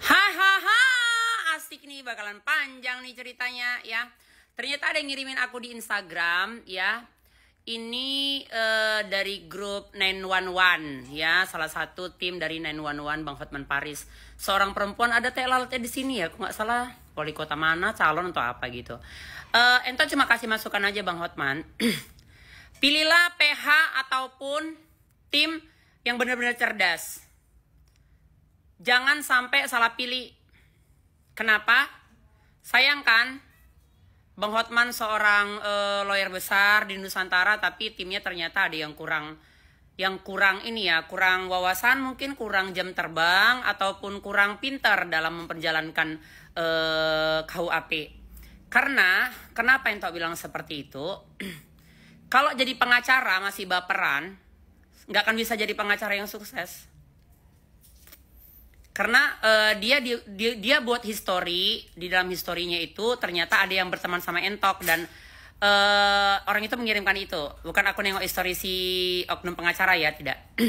Hahaha, asik nih bakalan panjang nih ceritanya ya. Ternyata ada yang ngirimin aku di Instagram ya. Ini uh, dari grup 911 ya, salah satu tim dari 911 Bang Hotman Paris. Seorang perempuan ada teh lalatnya di sini ya, aku nggak salah wali kota mana, calon atau apa gitu. Uh, eh, Ento cuma kasih masukan aja Bang Hotman. Pilihlah PH ataupun tim yang benar-benar cerdas Jangan sampai salah pilih. Kenapa? Sayang kan? Bang Hotman seorang e, lawyer besar di Nusantara tapi timnya ternyata ada yang kurang yang kurang ini ya, kurang wawasan, mungkin kurang jam terbang ataupun kurang pintar dalam memperjalankan e, eh, KUAP. Karena kenapa yang tak bilang seperti itu? Kalau jadi pengacara masih baperan, nggak akan bisa jadi pengacara yang sukses karena uh, dia, dia dia dia buat history di dalam historinya itu ternyata ada yang berteman sama entok dan uh, orang itu mengirimkan itu bukan aku nengok histori si oknum pengacara ya tidak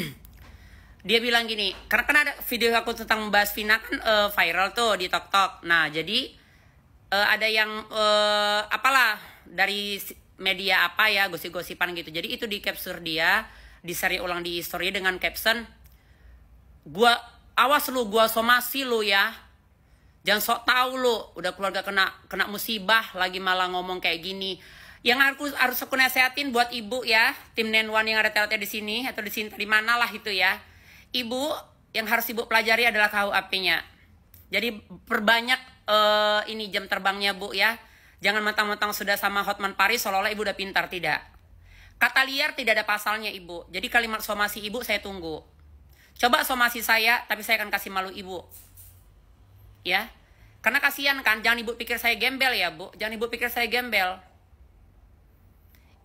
dia bilang gini karena kan ada video aku tentang membahas Vina kan uh, viral tuh di Tok Tok nah jadi uh, ada yang uh, apalah dari media apa ya gosip-gosipan gitu jadi itu di capture dia seri ulang di histori dengan caption gua Awas lu gua somasi lu ya. Jangan sok tahu lu, udah keluarga kena kena musibah lagi malah ngomong kayak gini. Yang harus harus aku nasehatin buat ibu ya, tim Nenwan yang ada telatnya di sini atau di sini di manalah itu ya. Ibu yang harus ibu pelajari adalah kuhp apinya. Jadi perbanyak uh, ini jam terbangnya bu ya. Jangan mentang-mentang sudah sama Hotman Paris seolah-olah ibu udah pintar tidak. Kata liar tidak ada pasalnya ibu. Jadi kalimat somasi ibu saya tunggu. Coba somasi saya, tapi saya akan kasih malu ibu. Ya. Karena kasihan kan, jangan ibu pikir saya gembel ya, Bu. Jangan ibu pikir saya gembel.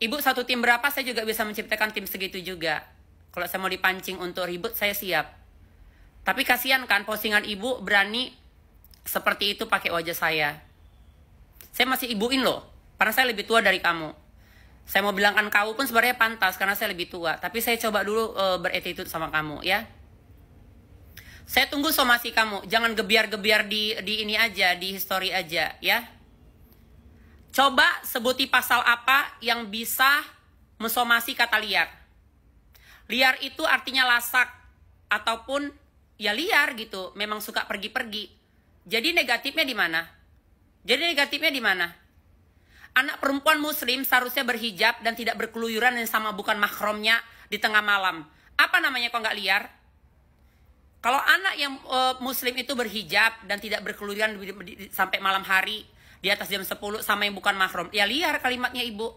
Ibu satu tim berapa, saya juga bisa menciptakan tim segitu juga. Kalau saya mau dipancing untuk ribut, saya siap. Tapi kasihan kan, postingan ibu berani seperti itu pakai wajah saya. Saya masih ibuin loh, karena saya lebih tua dari kamu. Saya mau bilangkan kau pun sebenarnya pantas karena saya lebih tua. Tapi saya coba dulu uh, eh, itu sama kamu ya. Saya tunggu somasi kamu. Jangan gebiar-gebiar di di ini aja, di history aja, ya. Coba sebuti pasal apa yang bisa mensomasi kata liar. Liar itu artinya lasak ataupun ya liar gitu, memang suka pergi-pergi. Jadi negatifnya di mana? Jadi negatifnya di mana? Anak perempuan muslim seharusnya berhijab dan tidak berkeluyuran yang sama bukan mahramnya di tengah malam. Apa namanya kok nggak liar? Kalau anak yang uh, muslim itu berhijab dan tidak berkeluyuran sampai malam hari di atas jam 10 sama yang bukan mahram, ya liar kalimatnya ibu.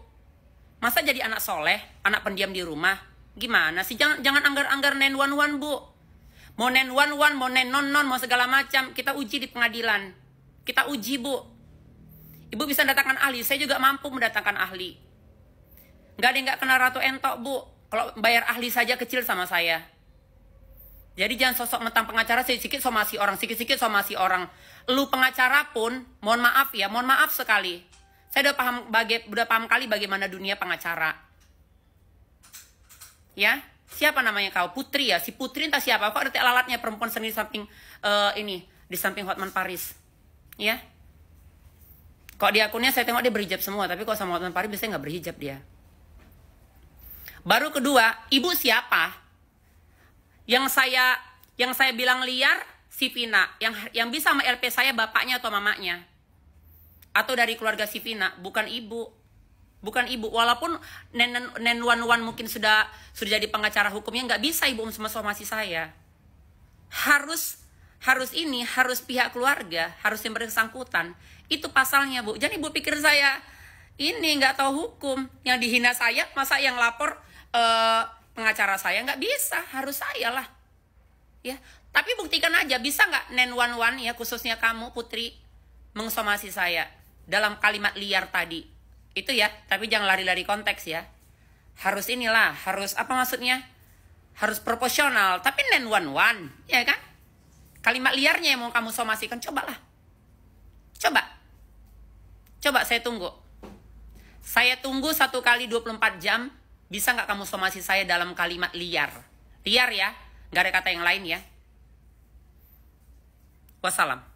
Masa jadi anak soleh, anak pendiam di rumah? Gimana sih? Jangan jangan anggar-anggar nen one one bu. Mau nen one one, mau nen non non, mau segala macam. Kita uji di pengadilan. Kita uji bu. Ibu bisa datangkan ahli. Saya juga mampu mendatangkan ahli. Nggak ada yang nggak kenal Ratu Entok bu. Kalau bayar ahli saja kecil sama saya jadi jangan sosok mentang pengacara sedikit somasi orang, sedikit-sedikit somasi orang. Lu pengacara pun, mohon maaf ya, mohon maaf sekali. Saya udah paham baga udah paham kali bagaimana dunia pengacara. Ya, siapa namanya kau? Putri ya, si Putri entah siapa. Kok ada lalatnya perempuan sendiri samping uh, ini di samping Hotman Paris. Ya. Kok di akunnya saya tengok dia berhijab semua, tapi kok sama Hotman Paris biasanya nggak berhijab dia. Baru kedua, ibu siapa? Yang saya yang saya bilang liar si Vina, yang yang bisa sama LP saya bapaknya atau mamanya. Atau dari keluarga si Vina, bukan ibu. Bukan ibu, walaupun nenen Nen Wan Wan mungkin sudah sudah jadi pengacara hukumnya, nggak bisa ibu suami saya. Harus harus ini, harus pihak keluarga, harus yang bersangkutan. Itu pasalnya bu. Jadi ibu pikir saya ini nggak tahu hukum, yang dihina saya, masa yang lapor uh, pengacara saya nggak bisa harus saya lah ya tapi buktikan aja bisa nggak nen one one ya khususnya kamu putri mengsomasi saya dalam kalimat liar tadi itu ya tapi jangan lari-lari konteks ya harus inilah harus apa maksudnya harus proporsional tapi nen one one ya kan kalimat liarnya yang mau kamu somasikan cobalah coba coba saya tunggu saya tunggu satu kali 24 jam bisa nggak kamu somasi saya dalam kalimat liar? Liar ya, nggak ada kata yang lain ya. Wassalam.